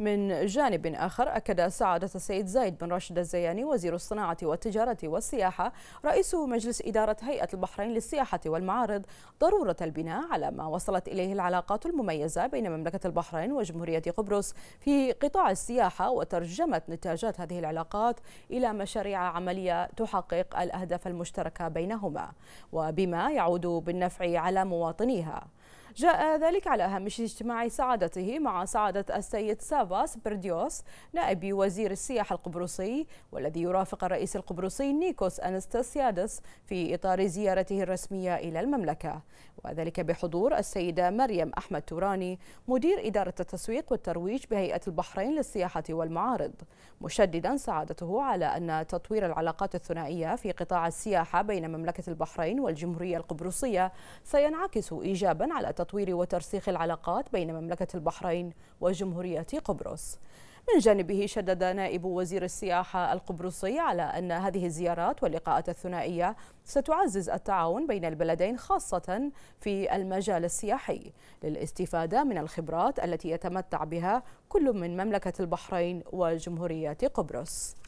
من جانب آخر أكد سعادة السيد زايد بن راشد الزياني وزير الصناعة والتجارة والسياحة رئيس مجلس إدارة هيئة البحرين للسياحة والمعارض ضرورة البناء على ما وصلت إليه العلاقات المميزة بين مملكة البحرين وجمهورية قبرص في قطاع السياحة وترجمة نتاجات هذه العلاقات إلى مشاريع عملية تحقق الأهداف المشتركة بينهما وبما يعود بالنفع على مواطنيها جاء ذلك على هامش اجتماع سعادته مع سعادة السيد سافاس برديوس نائب وزير السياحة القبرصي والذي يرافق الرئيس القبرصي نيكوس أنستاسيادس في إطار زيارته الرسمية إلى المملكة وذلك بحضور السيدة مريم أحمد توراني مدير إدارة التسويق والترويج بهيئة البحرين للسياحة والمعارض مشددا سعادته على أن تطوير العلاقات الثنائية في قطاع السياحة بين مملكة البحرين والجمهورية القبرصية سينعكس إيجابا على تطوير وترسيخ العلاقات بين مملكة البحرين وجمهورية قبرص من جانبه شدد نائب وزير السياحة القبرصي على أن هذه الزيارات واللقاءات الثنائية ستعزز التعاون بين البلدين خاصة في المجال السياحي للاستفادة من الخبرات التي يتمتع بها كل من مملكة البحرين وجمهورية قبرص